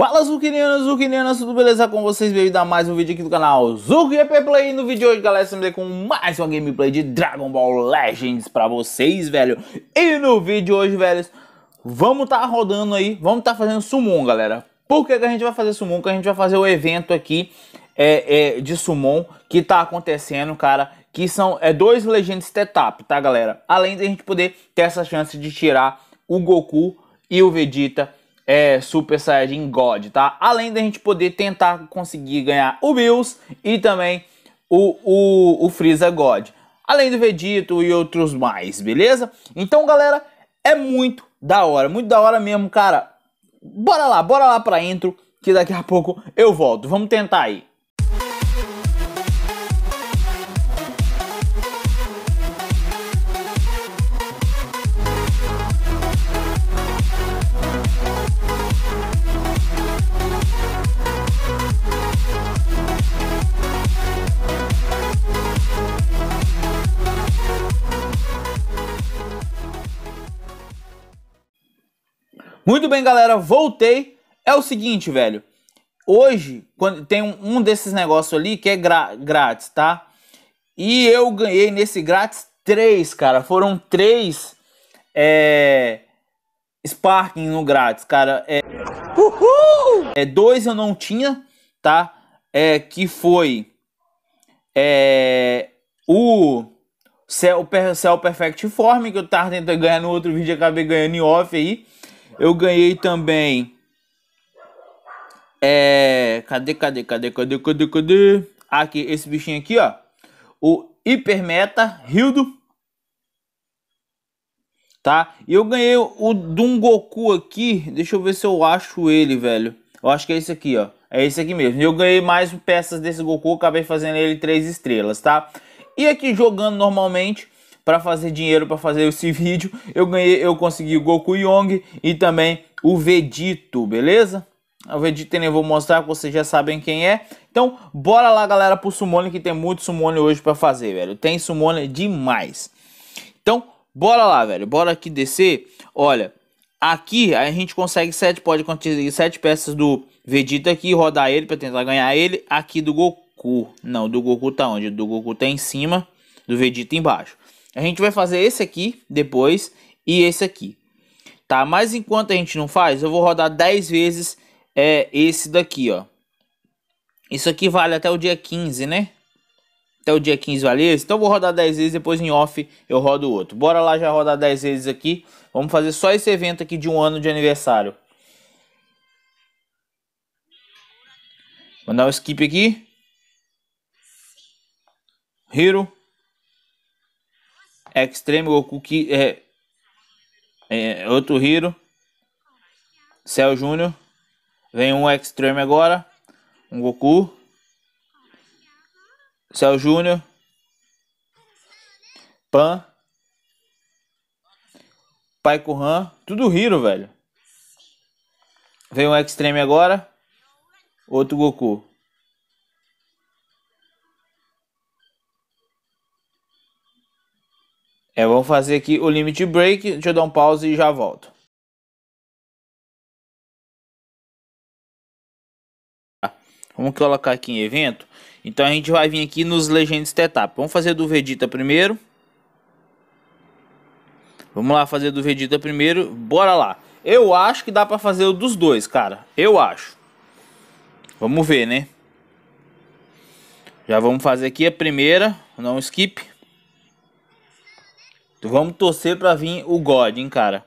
Fala Zucrinianos, Zucrinianas, tudo beleza com vocês? Bem-vindo a mais um vídeo aqui do canal Zucri EP Play. No vídeo de hoje, galera, estamos aqui com mais uma gameplay de Dragon Ball Legends pra vocês, velho. E no vídeo hoje, velhos, vamos tá rodando aí, vamos tá fazendo Summon, galera. Por que, que a gente vai fazer Summon? Que a gente vai fazer o evento aqui é, é, de Summon que tá acontecendo, cara. Que são é, dois Legends Tetap, tá, galera? Além de a gente poder ter essa chance de tirar o Goku e o Vegeta é, Super Saiyajin God, tá? Além da gente poder tentar conseguir ganhar o Bills e também o, o, o Freeza God. Além do Vegito e outros mais, beleza? Então, galera, é muito da hora, muito da hora mesmo, cara. Bora lá, bora lá pra intro, que daqui a pouco eu volto. Vamos tentar aí. Muito bem, galera, voltei. É o seguinte, velho. Hoje, quando tem um, um desses negócios ali que é grátis, tá? E eu ganhei nesse grátis três, cara. Foram três é, Sparking no grátis, cara. É, Uhul! é dois eu não tinha, tá? É que foi é, o Cell, Cell Perfect Form que eu tava tentando ganhar no outro vídeo, acabei ganhando em off aí. Eu ganhei também. É. Cadê, cadê, cadê, cadê, cadê, cadê? Aqui, esse bichinho aqui, ó. O Hipermeta Hildo. Tá? E eu ganhei o Dungoku aqui. Deixa eu ver se eu acho ele, velho. Eu acho que é esse aqui, ó. É esse aqui mesmo. Eu ganhei mais peças desse Goku, acabei fazendo ele três estrelas, tá? E aqui jogando normalmente, para fazer dinheiro para fazer esse vídeo. Eu ganhei, eu consegui o Goku Yong e também o Vegito, beleza? O Vegeta nem vou mostrar, vocês já sabem quem é. Então, bora lá, galera, pro sumônia que tem muito sumônia hoje para fazer, velho. Tem sumônia demais. Então, bora lá, velho. Bora aqui descer. Olha, aqui a gente consegue sete, pode conseguir sete peças do Vegeta aqui, rodar ele para tentar ganhar ele. Aqui do Goku. Não, do Goku tá onde? Do Goku tá em cima, do Vegeta embaixo. A gente vai fazer esse aqui depois e esse aqui, tá? Mas enquanto a gente não faz, eu vou rodar 10 vezes é, esse daqui, ó. Isso aqui vale até o dia 15, né? Até o dia 15 vale esse. Então eu vou rodar 10 vezes, depois em off eu rodo outro. Bora lá já rodar 10 vezes aqui. Vamos fazer só esse evento aqui de um ano de aniversário. Mandar um skip aqui. Hero. Extreme Goku que é, é outro Hiro, Cell Júnior, vem um Extreme agora, um Goku, Cell Júnior, Pan, Pai Han, tudo Hiro, velho. Vem um Extreme agora, outro Goku. É, vamos fazer aqui o limit break. Deixa eu dar um pause e já volto. Tá. Vamos colocar aqui em evento. Então a gente vai vir aqui nos Legends Tetap. Vamos fazer do Vegeta primeiro. Vamos lá fazer do Vegeta primeiro. Bora lá. Eu acho que dá pra fazer o dos dois, cara. Eu acho. Vamos ver, né? Já vamos fazer aqui a primeira. Não skip. Vamos torcer pra vir o God, hein, cara.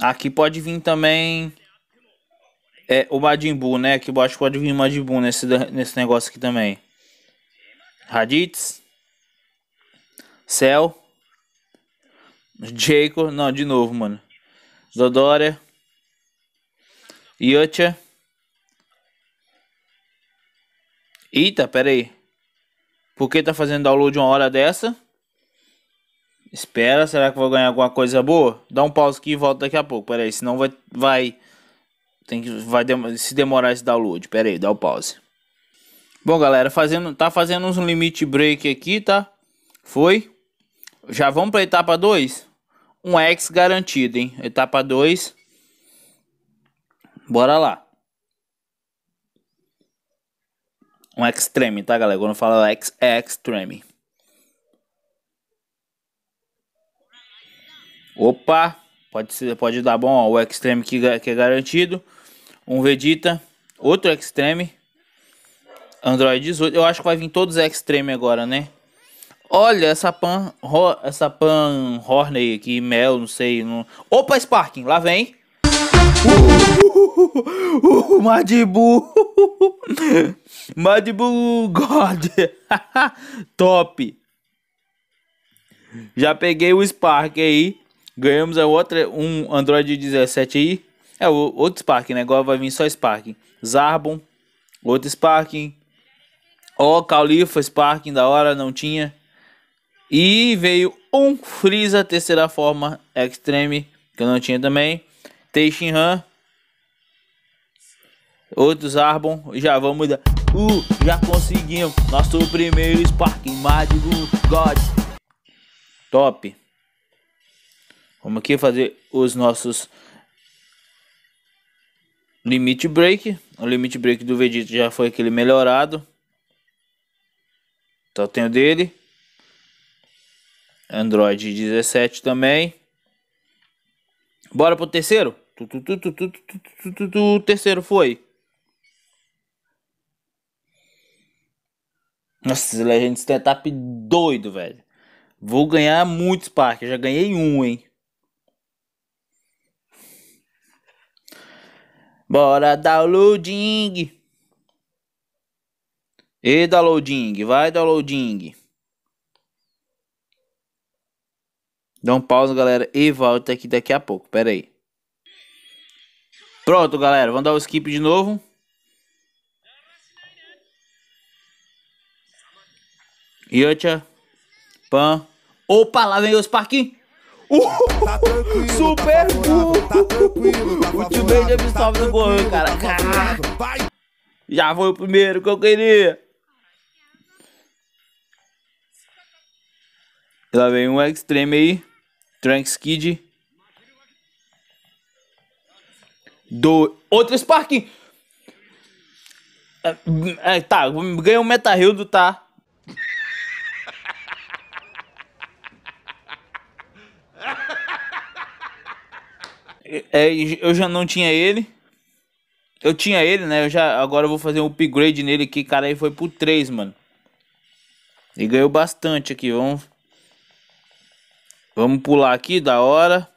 Aqui pode vir também é, o Majin Buu, né? Que eu acho que pode vir o Majin Buu nesse, nesse negócio aqui também. Raditz. Cell. Jacob. Não, de novo, mano. Dodora. Yutcha. Eita, pera aí. Por que tá fazendo download uma hora dessa? Espera, será que vou ganhar alguma coisa boa? Dá um pause aqui e volta daqui a pouco. Pera aí, senão vai. vai tem que vai dem se demorar esse download. Pera aí, dá o um pause. Bom, galera, fazendo, tá fazendo uns limit break aqui, tá? Foi. Já vamos pra etapa 2? Um X garantido, hein? Etapa 2. Bora lá. Um extreme, tá, galera? Quando fala ex, é extreme. Opa! Pode, ser, pode dar bom, ó, O extreme que, que é garantido. Um Vegeta. Outro extreme. Android 18. Eu acho que vai vir todos extreme agora, né? Olha essa pan, essa pan Horney aqui, Mel, não sei. Não... Opa, Sparking, lá vem. Uh! Uh, Madibu! Madibu God! Top! Já peguei o Spark aí. Ganhamos a outra, um Android 17 aí. É, outro Spark, né? Agora vai vir só Spark. Zarbon, outro Spark. Ó, oh, Califa Spark, da hora, não tinha. E veio um Freeza, terceira forma Extreme, que eu não tinha também. Teixin Han Outros árvores já vamos dar. Uh, já conseguimos nosso primeiro spark magic God. Top. Vamos aqui fazer os nossos Limit Break. O Limit Break do Vegeta já foi aquele melhorado. então tenho dele. Android 17 também. Bora pro terceiro? Tu, tu, tu, terceiro foi. Nossa, esse Legend Setup tá doido, velho. Vou ganhar muitos parques. já ganhei um, hein. Bora downloading. E downloading. Vai downloading. Dá um pausa, galera. E volta aqui daqui a pouco. Pera aí. Pronto, galera. Vamos dar o skip de novo. Iotia, Pan. Opa, lá vem os Sparkin. Uh, tá, tá super tá tá O tio Benjamin sobe no Gohan, tá cara. Já foi o primeiro que eu queria. Lá vem um extreme aí. Trunks Kid. Do... Outro Sparkin. É, é, tá, ganhou um Meta tá? É, eu já não tinha ele. Eu tinha ele, né? Eu já, agora eu vou fazer um upgrade nele aqui, cara. Aí foi pro 3, mano. E ganhou bastante aqui. Vamos, vamos pular aqui, da hora.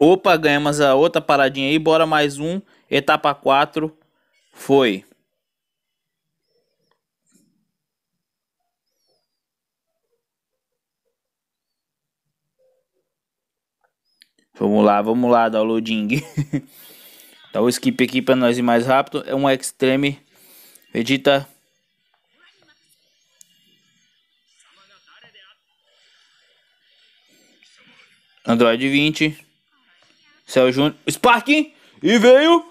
Opa, ganhamos a outra paradinha aí. Bora mais um. Etapa 4. Foi. Vamos lá, vamos lá, downloading. Dá o skip aqui para nós ir mais rápido. É um extreme. Vegeta. Android 20. Céu Júnior. Spark! E veio.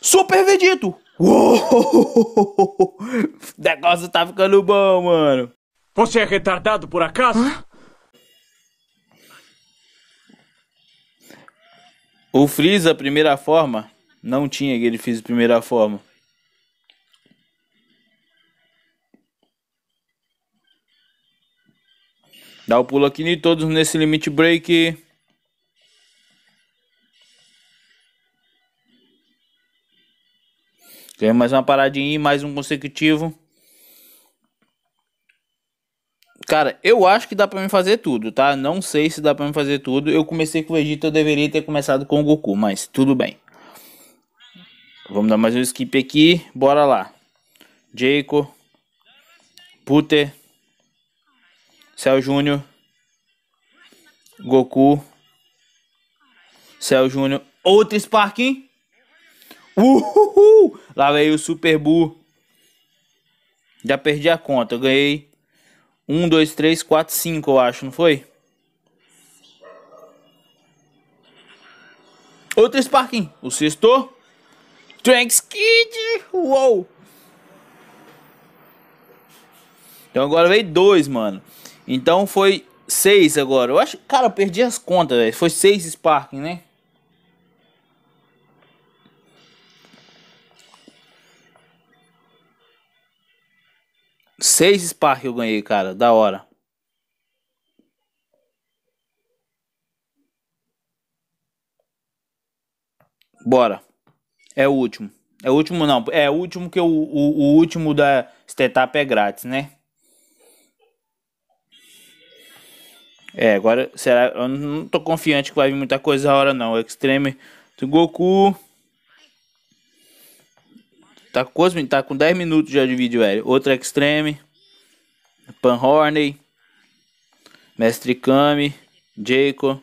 Super Vegito! Uou! O negócio tá ficando bom, mano. Você é retardado por acaso? Hã? O Freeza, primeira forma, não tinha que ele fez primeira forma. Dá o pulo aqui de todos nesse limit break. Tem mais uma paradinha e mais um consecutivo. Cara, eu acho que dá para mim fazer tudo, tá? Não sei se dá para mim fazer tudo. Eu comecei com o Vegeta, eu deveria ter começado com o Goku, mas tudo bem. Vamos dar mais um skip aqui, bora lá. Jayco. Puter, Céu Júnior, Goku, Céu Júnior, outro Sparking. Uhul! Lá veio o Super Buu. Já perdi a conta, eu ganhei 1, 2, 3, 4, 5, eu acho, não foi? Outro Sparking, o sexto. Tranks Kid, uou! Então agora veio dois, mano. Então foi seis agora. Eu acho, cara, eu perdi as contas, velho. Foi seis Sparking, né? Seis Spark eu ganhei, cara. Da hora. Bora. É o último. É o último não. É o último que o, o, o último da setup é grátis, né? É, agora será. Eu não tô confiante que vai vir muita coisa a hora não. Extreme do Goku. Tá, quase, tá com 10 tá minutos já de vídeo, velho. Outra Extreme. Horney, Mestre Kami. Jacob.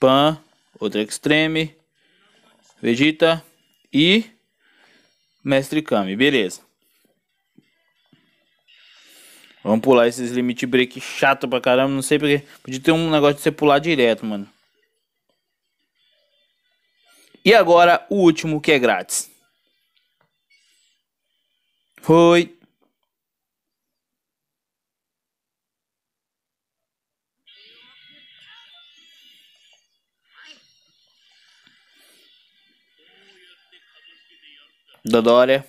Pan. Outra Extreme. Vegeta. E... Mestre Kami, beleza. Vamos pular esses limit break chato pra caramba, não sei porque. Podia ter um negócio de você pular direto, mano. E agora o último que é grátis. Fui. Dodória.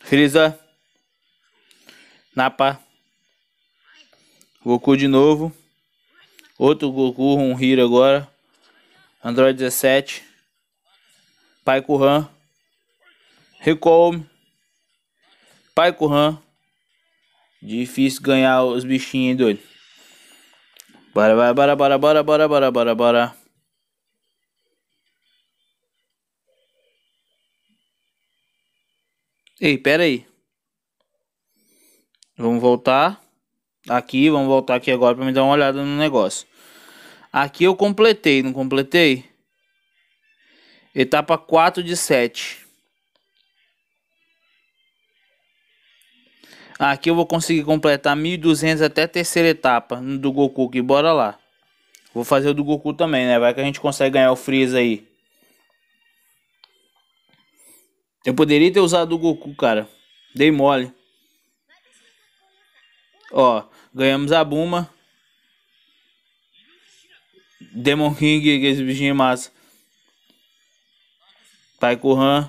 Frieza. Napa. Goku de novo. Outro Goku, um Hiro agora. Android 17. Pai Kuhan. recome Spike Ram. Difícil ganhar os bichinhos, doido. Bora, bora, bora, bora, bora, bora, bora, bora, bora. Ei, pera aí. Vamos voltar aqui, vamos voltar aqui agora para me dar uma olhada no negócio. Aqui eu completei, não completei? Etapa 4 de 7. Aqui eu vou conseguir completar 1200 até a terceira etapa do Goku aqui, bora lá. Vou fazer o do Goku também, né? Vai que a gente consegue ganhar o Freeza aí. Eu poderia ter usado o Goku, cara. Dei mole. Ó, ganhamos a Buma. Demon King, que é esse bichinho é massa. Taiko Han.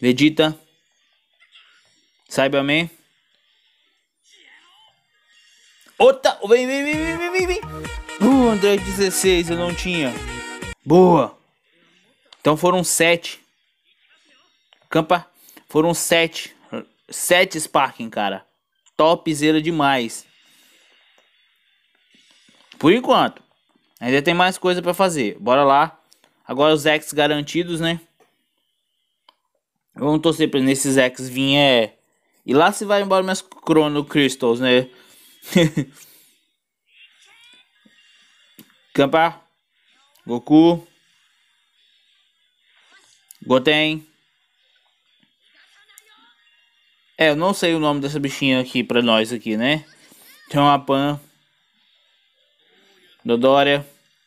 Vegeta amém? Outra! Vem, vem, vem, vem, vem, vem! Uh, André 16, eu não tinha. Boa! Então foram sete. Campa, foram sete. Sete Sparking, cara. Topzera demais. Por enquanto. Ainda tem mais coisa para fazer. Bora lá. Agora os X garantidos, né? Vamos torcer pra nesses X vir é e lá se vai embora minhas Chrono Crystals, né? Campa. Goku. Goten. É, eu não sei o nome dessa bichinha aqui pra nós aqui, né? Tem uma Pan. Dodoria.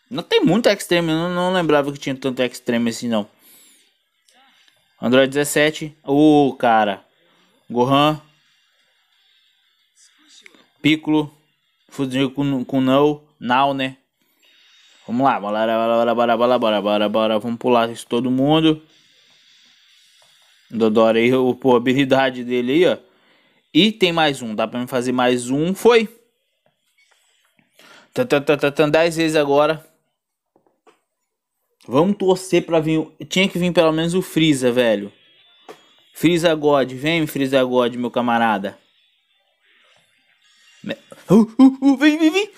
Não tem muito Extreme, eu não, lembrava que tinha tanto Extreme assim não. Android 17. o cara. Gohan, Piccolo, Fuzil não, não né? Vamos lá, bora, bora, bora, bora, bora, bora, bora, vamos pular isso todo mundo. Dodora aí, pô, a habilidade dele aí, ó. E tem mais um, dá pra me fazer mais um, foi. Tantantantantan, 10 vezes agora. Vamos torcer pra vir, tinha que vir pelo menos o Freeza, velho. Freeza God, vem Freeza God, meu camarada. Uh, uh, uh, vem, vem, vem.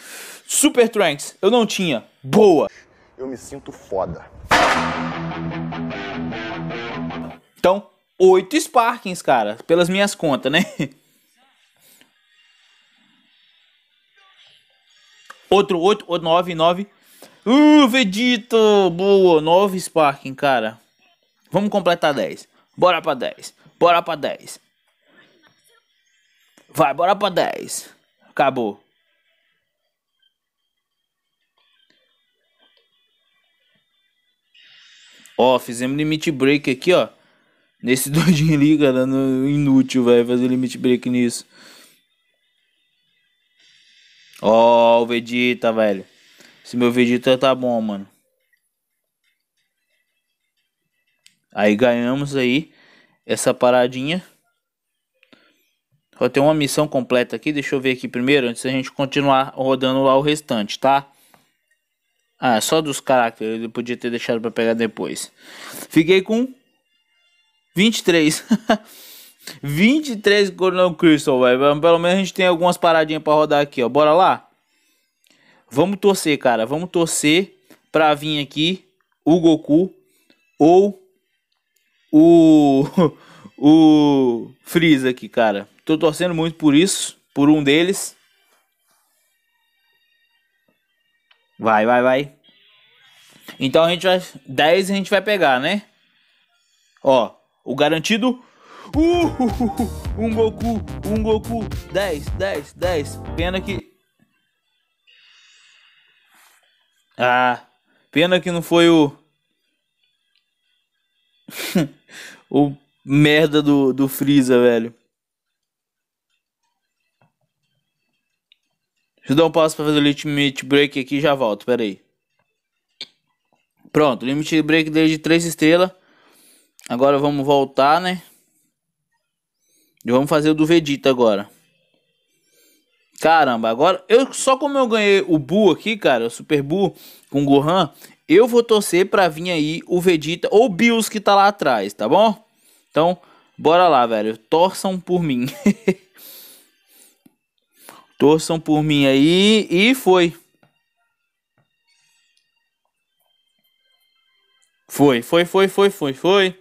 Super Trunks, eu não tinha. Boa. Eu me sinto foda. Então, oito Sparkings, cara. Pelas minhas contas, né? Outro oito, o nove, nove. Uh, Vegeta! Boa, nove Sparking, cara. Vamos completar dez. Bora pra 10. Bora pra 10. Vai, bora pra 10. Acabou. Ó, fizemos limit break aqui, ó. Nesse doidinho ali, cara, no, inútil, velho, fazer limit break nisso. Ó, o Vegeta, velho. Esse meu Vegeta tá bom, mano. Aí ganhamos aí essa paradinha. vou ter uma missão completa aqui. Deixa eu ver aqui primeiro, antes da gente continuar rodando lá o restante, tá? Ah, só dos caracteres. Eu podia ter deixado para pegar depois. Fiquei com 23. 23 Coronel Crystal, velho. Pelo menos a gente tem algumas paradinhas para rodar aqui, ó. Bora lá? Vamos torcer, cara. Vamos torcer para vir aqui o Goku ou o o Freeza aqui, cara. Tô torcendo muito por isso, por um deles. Vai, vai, vai. Então a gente vai 10 a gente vai pegar, né? Ó, o garantido Uh, uh, um Goku, um Goku, 10, 10, 10. Pena que. Ah, pena que não foi o. o merda do, do Freeza, velho. Deixa eu dar um passo pra fazer o limit break aqui e já volto, pera aí. Pronto, limit break desde 3 estrelas. Agora vamos voltar, né? E vamos fazer o do Vegeta agora. Caramba, agora eu só como eu ganhei o Bu aqui, cara, o Super Bu com o Gohan, eu vou torcer para vir aí o Vegeta ou o Bills que tá lá atrás, tá bom? Então, bora lá, velho. Torçam por mim. Torçam por mim aí e foi. Foi, foi, foi, foi, foi, foi.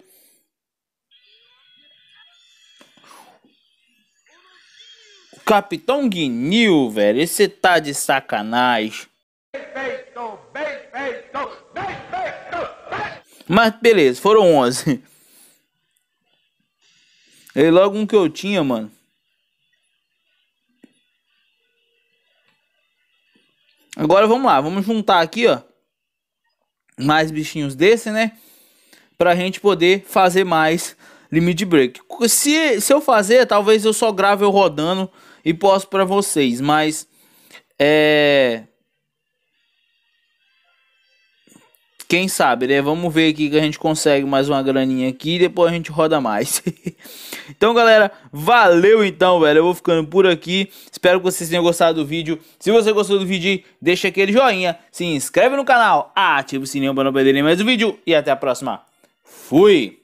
Capitão Guinil, velho, esse tá de sacanagem. Perfeito. Mas beleza, foram 11. E logo um que eu tinha, mano. Agora vamos lá, vamos juntar aqui, ó. Mais bichinhos desse, né? Pra gente poder fazer mais limit break. Se, se eu fazer, talvez eu só grave eu rodando e posto pra vocês, mas... É... Quem sabe, né? Vamos ver aqui que a gente consegue mais uma graninha aqui e depois a gente roda mais. então, galera, valeu então, velho. Eu vou ficando por aqui. Espero que vocês tenham gostado do vídeo. Se você gostou do vídeo, deixa aquele joinha, se inscreve no canal, ativa o sininho para não perder mais um vídeo e até a próxima. Fui!